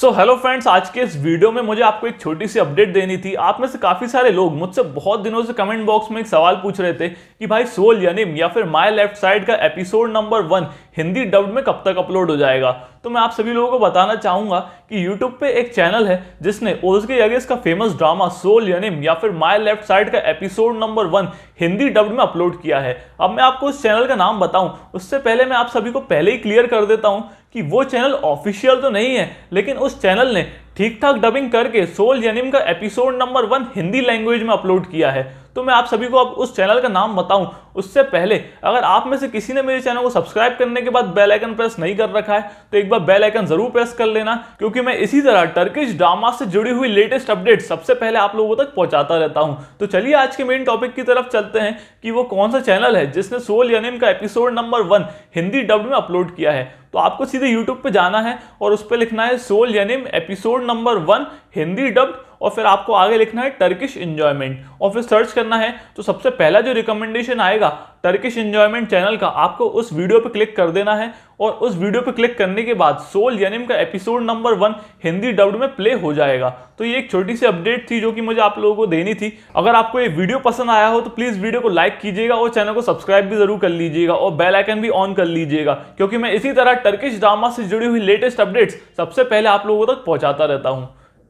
so hello friends आज के इस वीडियो में मुझे आपको एक छोटी सी अपडेट देनी थी आप में से काफ़ी सारे लोग मुझसे बहुत दिनों से कमेंट बॉक्स में एक सवाल पूछ रहे थे कि भाई सोल यानी या फिर माय लेफ्ट साइड का episode number one Hindi dub में कब तक अपलोड हो जाएगा तो मैं आप सभी लोगों को बताना चाहूंगा कि यूट्यूब पे एक चैनल है जिसने ओजगे यगेस का फेमस ड्रामा सोल यनिम या फिर माय लेफ्ट साइड का episode number one Hindi dub में अपलोड किया है अब मैं आपको उस चैनल का नाम बताऊं उससे पहले मैं आप सभी को पहले ही क्लियर कर देता हूं कि वो चैनल ऑफिशियल तो नहीं है लेकिन उस चैनल ने ठीक ठाक डबिंग करके सोल जेनिम का episode number one Hindi language में अपलोड किया है तो मैं आप सभी को अब उस चैनल का नाम बताऊं उससे पहले अगर आप में से किसी ने मेरे चैनल को सब्सक्राइब करने के बाद बेल आइकन प्रेस नहीं कर रखा है तो एक बार बेल आइकन जरूर प्रेस कर लेना क्योंकि मैं इसी तरह टर्किश ड्रामा से जुड़ी हुई लेटेस्ट अपडेट सबसे पहले आप लोगों तक पहुंचाता रहता हूं तो चलिए आज के मेन टॉपिक की तरफ चलते हैं कि वो कौन सा चैनल है जिसने सोल यनिम का episode number one Hindi dubbed में अपलोड किया है तो आपको सीधे यूट्यूब पर जाना है और उस पर लिखना है सोल यानिम episode number one Hindi dubbed और फिर आपको आगे लिखना है टर्किश इंजॉयमेंट और फिर सर्च करना है तो सबसे पहला जो रिकमेंडेशन आएगा टर्किश इंजॉयमेंट चैनल का आपको उस वीडियो पर क्लिक कर देना है और उस वीडियो पर क्लिक करने के बाद सोल यानिम का episode number one Hindi dubbed में प्ले हो जाएगा तो ये एक छोटी सी अपडेट थी जो कि मुझे आप लोगों को देनी थी अगर आपको ये वीडियो पसंद आया हो तो प्लीज़ वीडियो को लाइक कीजिएगा और चैनल को सब्सक्राइब भी जरूर कर लीजिएगा और बेल आइकन भी ऑन कर लीजिएगा क्योंकि मैं इसी तरह टर्किश ड्रामा से जुड़ी हुई लेटेस्ट अपडेट्स सबसे पहले आप लोगों तक पहुंचाता रहता हूं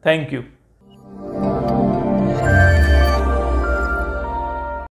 थैंक यू